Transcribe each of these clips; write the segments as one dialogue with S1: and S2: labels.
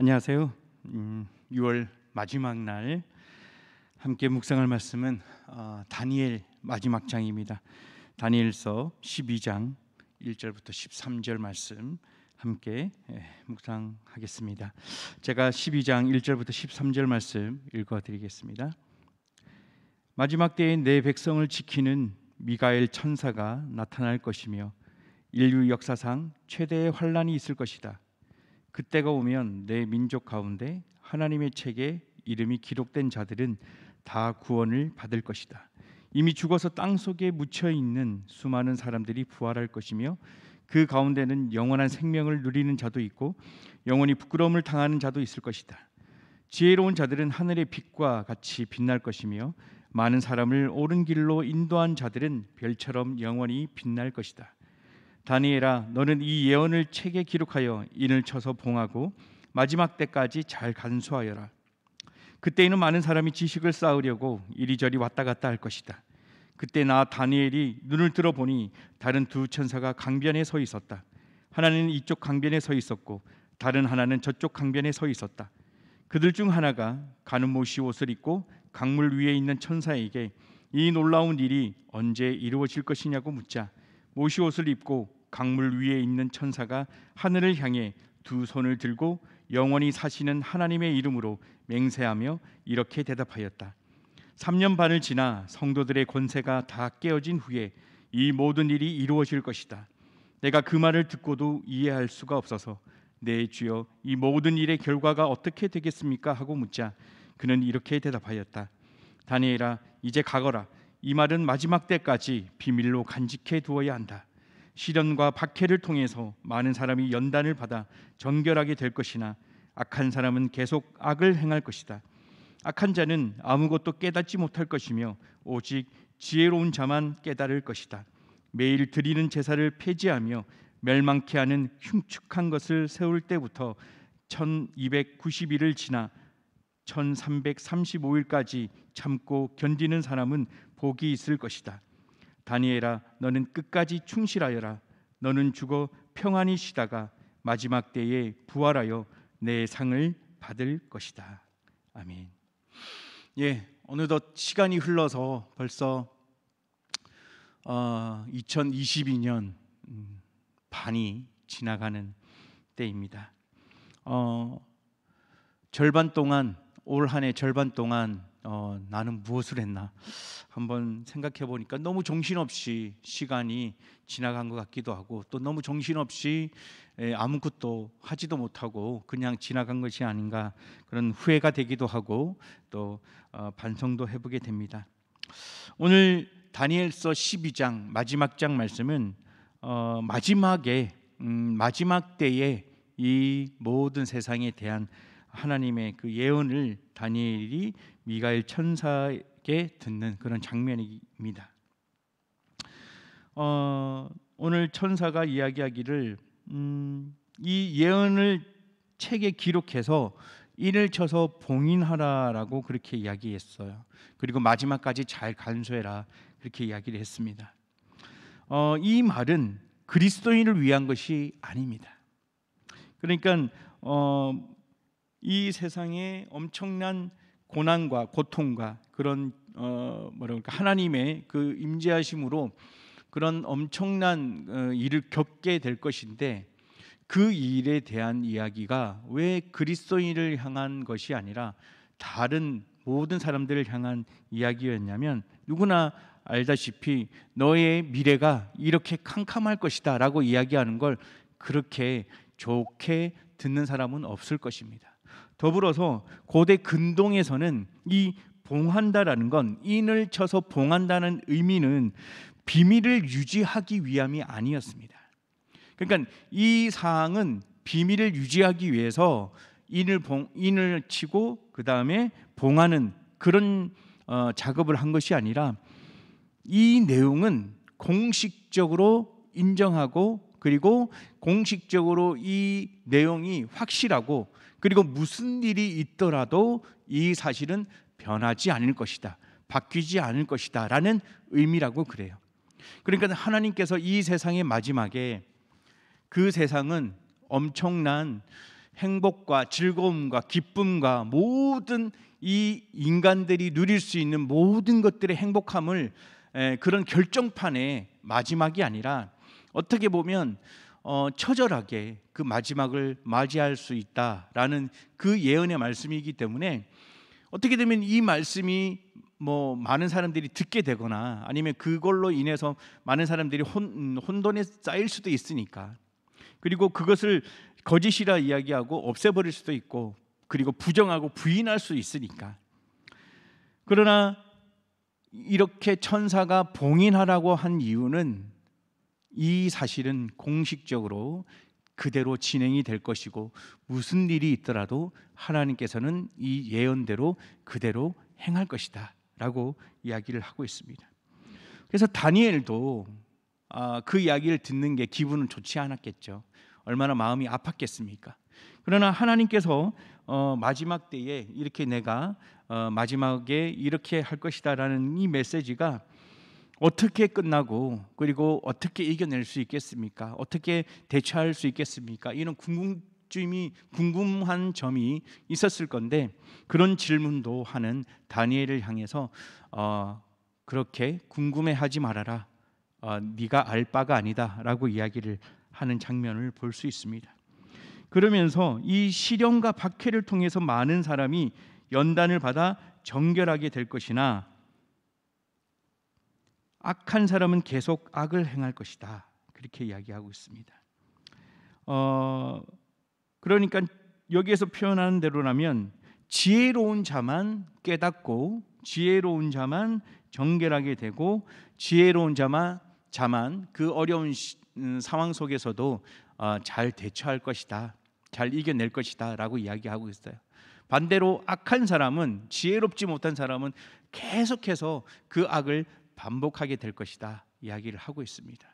S1: 안녕하세요. 음, 6월 마지막 날 함께 묵상할 말씀은 어, 다니엘 마지막 장입니다. 다니엘서 12장 1절부터 13절 말씀 함께 예, 묵상하겠습니다. 제가 12장 1절부터 13절 말씀 읽어드리겠습니다. 마지막 때에 내 백성을 지키는 미가엘 천사가 나타날 것이며 인류 역사상 최대의 환란이 있을 것이다. 그때가 오면 내 민족 가운데 하나님의 책에 이름이 기록된 자들은 다 구원을 받을 것이다. 이미 죽어서 땅 속에 묻혀 있는 수많은 사람들이 부활할 것이며 그 가운데는 영원한 생명을 누리는 자도 있고 영원히 부끄러움을 당하는 자도 있을 것이다. 지혜로운 자들은 하늘의 빛과 같이 빛날 것이며 많은 사람을 옳은 길로 인도한 자들은 별처럼 영원히 빛날 것이다. 다니엘아 너는 이 예언을 책에 기록하여 인을 쳐서 봉하고 마지막 때까지 잘 간수하여라. 그때에는 많은 사람이 지식을 쌓으려고 이리저리 왔다 갔다 할 것이다. 그때 나 다니엘이 눈을 들어보니 다른 두 천사가 강변에 서 있었다. 하나는 이쪽 강변에 서 있었고 다른 하나는 저쪽 강변에 서 있었다. 그들 중 하나가 가는 모시 옷을 입고 강물 위에 있는 천사에게 이 놀라운 일이 언제 이루어질 것이냐고 묻자 모시 옷을 입고 강물 위에 있는 천사가 하늘을 향해 두 손을 들고 영원히 사시는 하나님의 이름으로 맹세하며 이렇게 대답하였다. 3년 반을 지나 성도들의 권세가 다 깨어진 후에 이 모든 일이 이루어질 것이다. 내가 그 말을 듣고도 이해할 수가 없어서 내 네, 주여 이 모든 일의 결과가 어떻게 되겠습니까 하고 묻자 그는 이렇게 대답하였다. 다니엘아 이제 가거라. 이 말은 마지막 때까지 비밀로 간직해 두어야 한다. 시련과 박해를 통해서 많은 사람이 연단을 받아 정결하게 될 것이나 악한 사람은 계속 악을 행할 것이다. 악한 자는 아무것도 깨닫지 못할 것이며 오직 지혜로운 자만 깨달을 것이다. 매일 드리는 제사를 폐지하며 멸망케 하는 흉측한 것을 세울 때부터 1290일을 지나 1335일까지 참고 견디는 사람은 복이 있을 것이다. 다니엘아 너는 끝까지 충실하여라 너는 죽어 평안히 쉬다가 마지막 때에 부활하여 내 상을 받을 것이다. 아멘. 예, 어느덧 시간이 흘러서 벌써 어, 2022년 음, 반이 지나가는 때입니다. 어, 절반 동안 올한해 절반 동안 어, 나는 무엇을 했나 한번 생각해 보니까 너무 정신없이 시간이 지나간 것 같기도 하고 또 너무 정신없이 아무것도 하지도 못하고 그냥 지나간 것이 아닌가 그런 후회가 되기도 하고 또 어, 반성도 해보게 됩니다. 오늘 다니엘서 12장 마지막 장 말씀은 어, 마지막에 음, 마지막 때에 이 모든 세상에 대한 하나님의 그 예언을 다니엘이 미가엘 천사에게 듣는 그런 장면입니다. 어, 오늘 천사가 이야기하기를 음, 이 예언을 책에 기록해서 인을 쳐서 봉인하라라고 그렇게 이야기했어요. 그리고 마지막까지 잘 간수해라 그렇게 이야기를 했습니다. 어, 이 말은 그리스도인을 위한 것이 아닙니다. 그러니까 어, 이 세상에 엄청난 고난과 고통과 그런 어 뭐랄까 하나님의 그 임재하심으로 그런 엄청난 어, 일을 겪게 될 것인데 그 일에 대한 이야기가 왜 그리스도인을 향한 것이 아니라 다른 모든 사람들을 향한 이야기였냐면 누구나 알다시피 너의 미래가 이렇게 캄캄할 것이다라고 이야기하는 걸 그렇게 좋게 듣는 사람은 없을 것입니다. 더불어서 고대 근동에서는 이 봉한다라는 건 인을 쳐서 봉한다는 의미는 비밀을 유지하기 위함이 아니었습니다. 그러니까 이 사항은 비밀을 유지하기 위해서 인을 봉 인을 치고 그 다음에 봉하는 그런 어, 작업을 한 것이 아니라 이 내용은 공식적으로 인정하고 그리고 공식적으로 이 내용이 확실하고 그리고 무슨 일이 있더라도 이 사실은 변하지 않을 것이다. 바뀌지 않을 것이다라는 의미라고 그래요. 그러니까 하나님께서 이 세상의 마지막에 그 세상은 엄청난 행복과 즐거움과 기쁨과 모든 이 인간들이 누릴 수 있는 모든 것들의 행복함을 그런 결정판의 마지막이 아니라 어떻게 보면 어, 처절하게 그 마지막을 맞이할 수 있다라는 그 예언의 말씀이기 때문에 어떻게 되면 이 말씀이 뭐 많은 사람들이 듣게 되거나 아니면 그걸로 인해서 많은 사람들이 혼, 음, 혼돈에 쌓일 수도 있으니까 그리고 그것을 거짓이라 이야기하고 없애버릴 수도 있고 그리고 부정하고 부인할 수 있으니까 그러나 이렇게 천사가 봉인하라고 한 이유는 이 사실은 공식적으로 그대로 진행이 될 것이고 무슨 일이 있더라도 하나님께서는 이 예언대로 그대로 행할 것이다라고 이야기를 하고 있습니다. 그래서 다니엘도 아, 그 이야기를 듣는 게 기분은 좋지 않았겠죠. 얼마나 마음이 아팠겠습니까? 그러나 하나님께서 어, 마지막 때에 이렇게 내가 어, 마지막에 이렇게 할 것이다라는 이 메시지가 어떻게 끝나고 그리고 어떻게 이겨낼 수 있겠습니까? 어떻게 대처할 수 있겠습니까? 이런 궁금증이 궁금한 점이 있었을 건데 그런 질문도 하는 다니엘을 향해서 어, 그렇게 궁금해하지 말아라. 어, 네가 알 바가 아니다라고 이야기를 하는 장면을 볼 수 있습니다. 그러면서 이 시련과 박해를 통해서 많은 사람이 연단을 받아 정결하게 될 것이나 악한 사람은 계속 악을 행할 것이다. 그렇게 이야기하고 있습니다. 어, 그러니까 여기에서 표현하는 대로라면 지혜로운 자만 깨닫고 지혜로운 자만 정결하게 되고 지혜로운 자만 자만 그 어려운 시, 음, 상황 속에서도 어, 잘 대처할 것이다, 잘 이겨낼 것이다라고 이야기하고 있어요. 반대로 악한 사람은 지혜롭지 못한 사람은 계속해서 그 악을 반복하게 될 것이다 이야기를 하고 있습니다.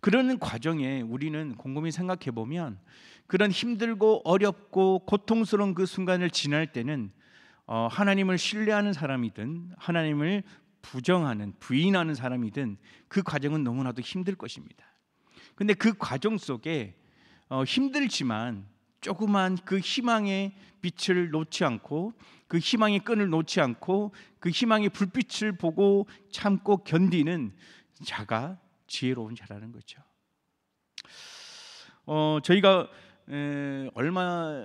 S1: 그러 과정에 우리는 곰곰이 생각해 보면 그런 힘들고 어렵고 고통스러운 그 순간을 지날 때는 어, 하나님을 신뢰하는 사람이든 하나님을 부정하는 부인하는 사람이든 그 과정은 너무나도 힘들 것입니다. 근데 그 과정 속에 어, 힘들지만 조그만 그 희망의 빛을 놓지 않고 그 희망의 끈을 놓지 않고 그 희망의 불빛을 보고 참고 견디는 자가 지혜로운 자라는 거죠. 어, 저희가 에, 얼마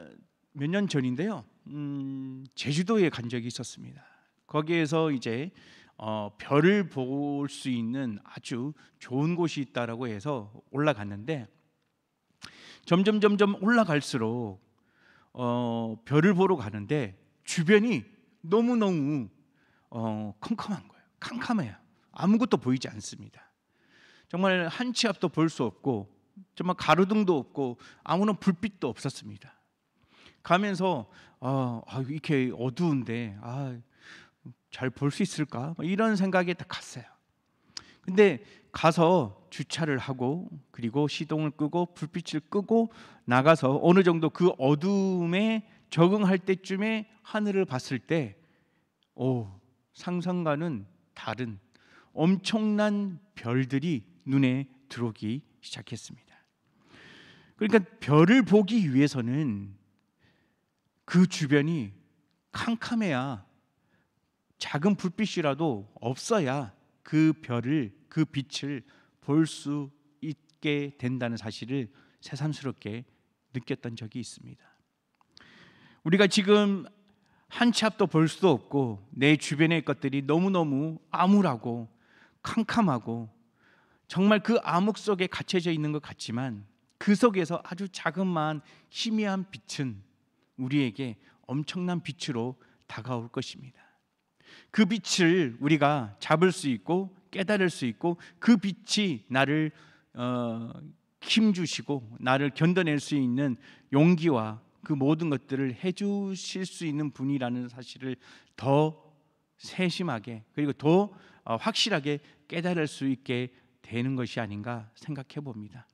S1: 몇 년 전인데요. 음, 제주도에 간 적이 있었습니다. 거기에서 이제 어, 별을 볼 수 있는 아주 좋은 곳이 있다라고 해서 올라갔는데 점점 점점 올라갈수록 어, 별을 보러 가는데 주변이 너무 너무 어, 컴컴한 거예요. 캄캄해요. 아무것도 보이지 않습니다. 정말 한 치 앞도 볼 수 없고 정말 가로등도 없고 아무런 불빛도 없었습니다. 가면서 아, 아 이렇게 어두운데 아, 잘 볼 수 있을까 뭐 이런 생각이 딱 갔어요. 근데 가서 주차를 하고 그리고 시동을 끄고 불빛을 끄고 나가서 어느 정도 그 어둠에 적응할 때쯤에 하늘을 봤을 때 오, 상상과는 다른 엄청난 별들이 눈에 들어오기 시작했습니다. 그러니까 별을 보기 위해서는 그 주변이 캄캄해야 작은 불빛이라도 없어야 그 별을 그 빛을 볼 수 있게 된다는 사실을 새삼스럽게 느꼈던 적이 있습니다. 우리가 지금 한 치 앞도 볼 수도 없고 내 주변의 것들이 너무너무 암울하고 캄캄하고 정말 그 암흑 속에 갇혀져 있는 것 같지만 그 속에서 아주 자그마한 희미한 빛은 우리에게 엄청난 빛으로 다가올 것입니다. 그 빛을 우리가 잡을 수 있고 깨달을 수 있고 그 빛이 나를 어, 힘 주시고 나를 견뎌낼 수 있는 용기와 그 모든 것들을 해주실 수 있는 분이라는 사실을 더 세심하게 그리고 더 어, 확실하게 깨달을 수 있게 되는 것이 아닌가 생각해 봅니다.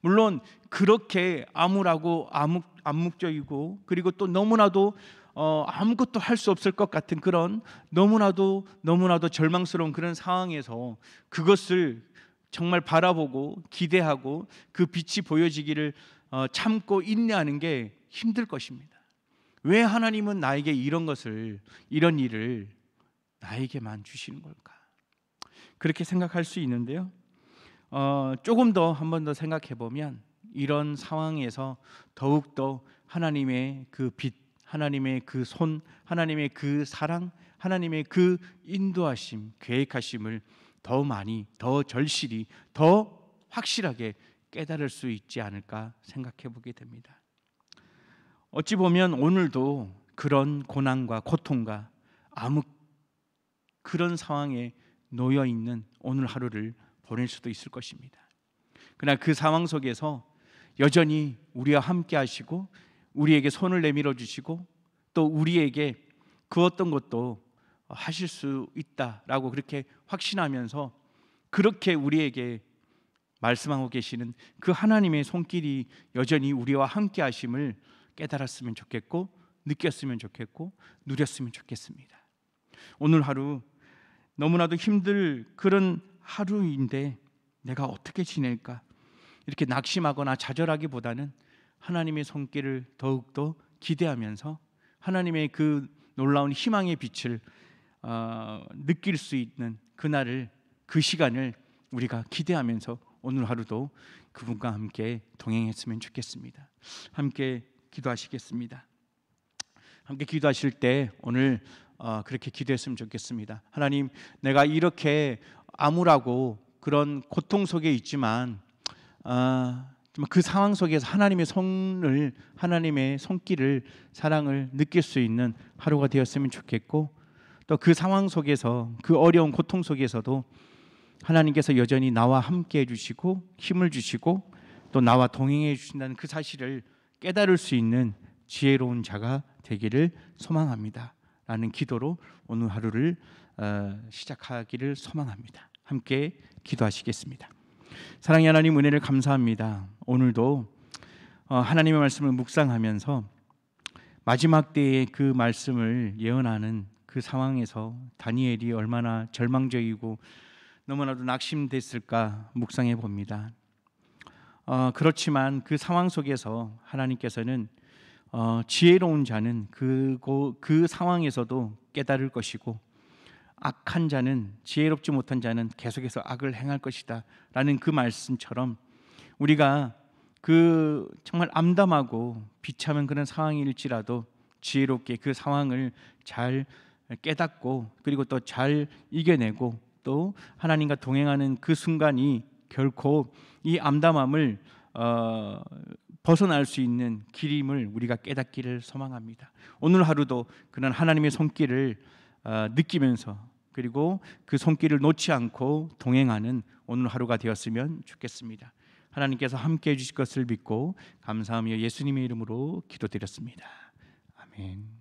S1: 물론 그렇게 암울하고 암묵, 암묵적이고 그리고 또 너무나도 어, 아무것도 할 수 없을 것 같은 그런 너무나도 너무나도 절망스러운 그런 상황에서 그것을 정말 바라보고 기대하고 그 빛이 보여지기를 어, 참고 인내하는 게 힘들 것입니다. 왜 하나님은 나에게 이런 것을 이런 일을 나에게만 주시는 걸까? 그렇게 생각할 수 있는데요. 어, 조금 더 한 번 더 생각해 보면 이런 상황에서 더욱 더 하나님의 그빛 하나님의 그 손, 하나님의 그 사랑, 하나님의 그 인도하심, 계획하심을 더 많이, 더 절실히, 더 확실하게 깨달을 수 있지 않을까 생각해 보게 됩니다. 어찌 보면 오늘도 그런 고난과 고통과 아무 그런 상황에 놓여 있는 오늘 하루를 보낼 수도 있을 것입니다. 그러나 그 상황 속에서 여전히 우리와 함께 하시고 우리에게 손을 내밀어 주시고 또 우리에게 그 어떤 것도 하실 수 있다라고 그렇게 확신하면서 그렇게 우리에게 말씀하고 계시는 그 하나님의 손길이 여전히 우리와 함께 하심을 깨달았으면 좋겠고 느꼈으면 좋겠고 누렸으면 좋겠습니다. 오늘 하루 너무나도 힘들 그런 하루인데 내가 어떻게 지낼까? 이렇게 낙심하거나 좌절하기보다는 하나님의 손길을 더욱더 기대하면서 하나님의 그 놀라운 희망의 빛을 어, 느낄 수 있는 그날을 그 시간을 우리가 기대하면서 오늘 하루도 그분과 함께 동행했으면 좋겠습니다. 함께 기도하시겠습니다. 함께 기도하실 때 오늘 어, 그렇게 기도했으면 좋겠습니다. 하나님, 내가 이렇게 암울하고 그런 고통 속에 있지만 어, 그 상황 속에서 하나님의 성을 하나님의 손길을 사랑을 느낄 수 있는 하루가 되었으면 좋겠고 또 그 상황 속에서 그 어려운 고통 속에서도 하나님께서 여전히 나와 함께 해주시고 힘을 주시고 또 나와 동행해 주신다는 그 사실을 깨달을 수 있는 지혜로운 자가 되기를 소망합니다. 라는 기도로 오늘 하루를 어, 시작하기를 소망합니다. 함께 기도하시겠습니다. 사랑의 하나님 은혜를 감사합니다. 오늘도 어, 하나님의 말씀을 묵상하면서 마지막 때의 그 말씀을 예언하는 그 상황에서 다니엘이 얼마나 절망적이고 너무나도 낙심됐을까 묵상해 봅니다. 어, 그렇지만 그 상황 속에서 하나님께서는 어, 지혜로운 자는 그, 그 상황에서도 깨달을 것이고 악한 자는 지혜롭지 못한 자는 계속해서 악을 행할 것이다. 라는 그 말씀처럼 우리가 그 정말 암담하고 비참한 그런 상황일지라도 지혜롭게 그 상황을 잘 깨닫고 그리고 또 잘 이겨내고 또 하나님과 동행하는 그 순간이 결코 이 암담함을 어, 벗어날 수 있는 길임을 우리가 깨닫기를 소망합니다. 오늘 하루도 그런 하나님의 손길을 어, 느끼면서 그리고 그 손길을 놓지 않고 동행하는 오늘 하루가 되었으면 좋겠습니다. 하나님께서 함께 해 주실 것을 믿고 감사하며 예수님의 이름으로 기도드렸습니다. 아멘.